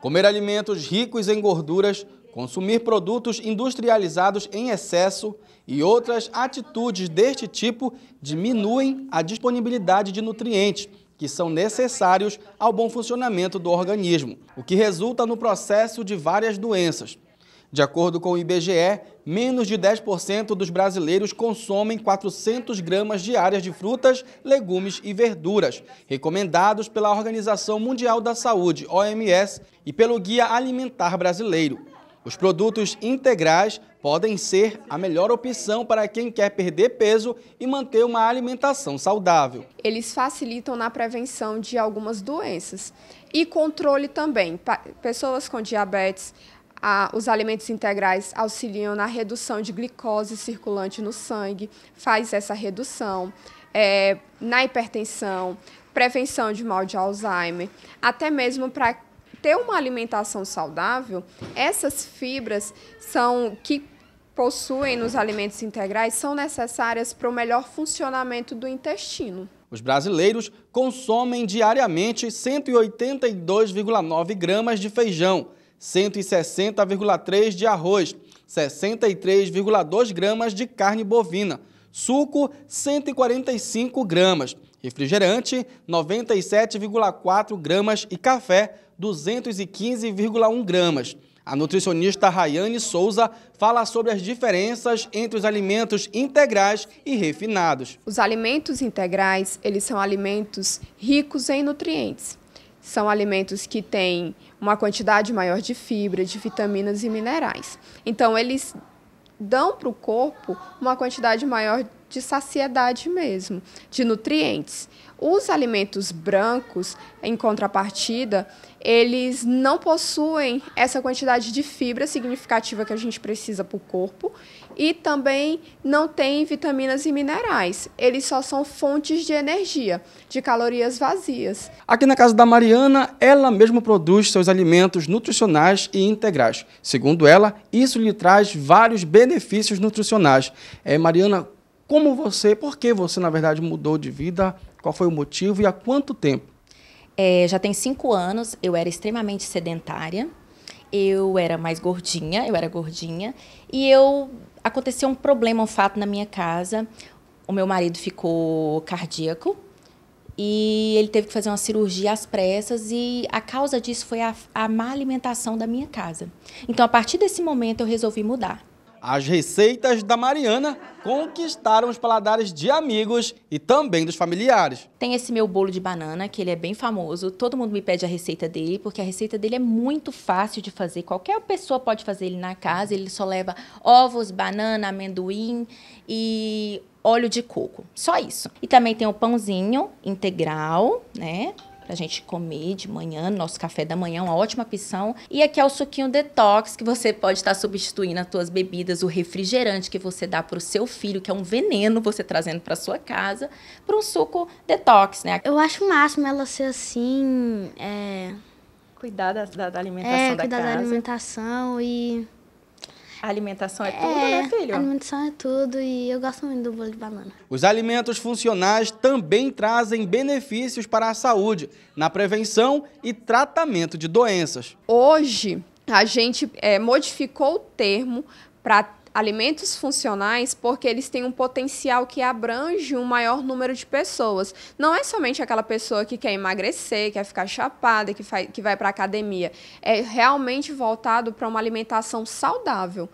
Comer alimentos ricos em gorduras, consumir produtos industrializados em excesso e outras atitudes deste tipo diminuem a disponibilidade de nutrientes que são necessários ao bom funcionamento do organismo, o que resulta no processo de várias doenças. De acordo com o IBGE, menos de 10% dos brasileiros consomem 400 gramas diárias de frutas, legumes e verduras, recomendados pela Organização Mundial da Saúde, OMS, e pelo Guia Alimentar Brasileiro. Os produtos integrais podem ser a melhor opção para quem quer perder peso e manter uma alimentação saudável. Eles facilitam na prevenção de algumas doenças e controle também. Pessoas com diabetes, a, os alimentos integrais auxiliam na redução de glicose circulante no sangue, faz essa redução. É, na hipertensão, prevenção de mal de Alzheimer, até mesmo para ter uma alimentação saudável, essas fibras são que possuem nos alimentos integrais são necessárias para o melhor funcionamento do intestino. Os brasileiros consomem diariamente 182,9 gramas de feijão, 160,3 de arroz, 63,2 gramas de carne bovina, suco 145 gramas, refrigerante 97,4 gramas e café 215,1 gramas. A nutricionista Rayane Souza fala sobre as diferenças entre os alimentos integrais e refinados. Os alimentos integrais, eles são alimentos ricos em nutrientes. São alimentos que têm uma quantidade maior de fibra, de vitaminas e minerais. Então, eles dão para o corpo uma quantidade maior de saciedade mesmo, de nutrientes. Os alimentos brancos, em contrapartida, eles não possuem essa quantidade de fibra significativa que a gente precisa para o corpo e também não têm vitaminas e minerais. Eles só são fontes de energia, de calorias vazias. Aqui na casa da Mariana, ela mesma produz seus alimentos nutricionais e integrais. Segundo ela, isso lhe traz vários benefícios nutricionais. É, Mariana, como você, por que você, na verdade, mudou de vida, qual foi o motivo e há quanto tempo? É, já tem cinco anos, eu era extremamente sedentária, eu era mais gordinha, eu era gordinha, e eu aconteceu um problema, um fato na minha casa. O meu marido ficou cardíaco e ele teve que fazer uma cirurgia às pressas e a causa disso foi a, a má alimentação da minha casa. Então, a partir desse momento, eu resolvi mudar. As receitas da Mariana conquistaram os paladares de amigos e também dos familiares. Tem esse meu bolo de banana, que ele é bem famoso. Todo mundo me pede a receita dele, porque a receita dele é muito fácil de fazer. Qualquer pessoa pode fazer ele na casa. Ele só leva ovos, banana, amendoim e óleo de coco. Só isso. E também tem o pãozinho integral, né? para a gente comer de manhã, nosso café da manhã, uma ótima opção. E aqui é o suquinho detox, que você pode estar substituindo as suas bebidas, o refrigerante que você dá para o seu filho, que é um veneno você trazendo para sua casa, para um suco detox, né? Eu acho o máximo ela ser assim, é... Cuidar da, da, da é, alimentação é, da cuidar casa. da alimentação e alimentação é, é tudo, né, filho? A alimentação é tudo e eu gosto muito do bolo de banana. Os alimentos funcionais também trazem benefícios para a saúde, na prevenção e tratamento de doenças. Hoje, a gente é, modificou o termo para alimentos funcionais porque eles têm um potencial que abrange um maior número de pessoas. Não é somente aquela pessoa que quer emagrecer, quer ficar chapada, que, faz, que vai para academia. É realmente voltado para uma alimentação saudável.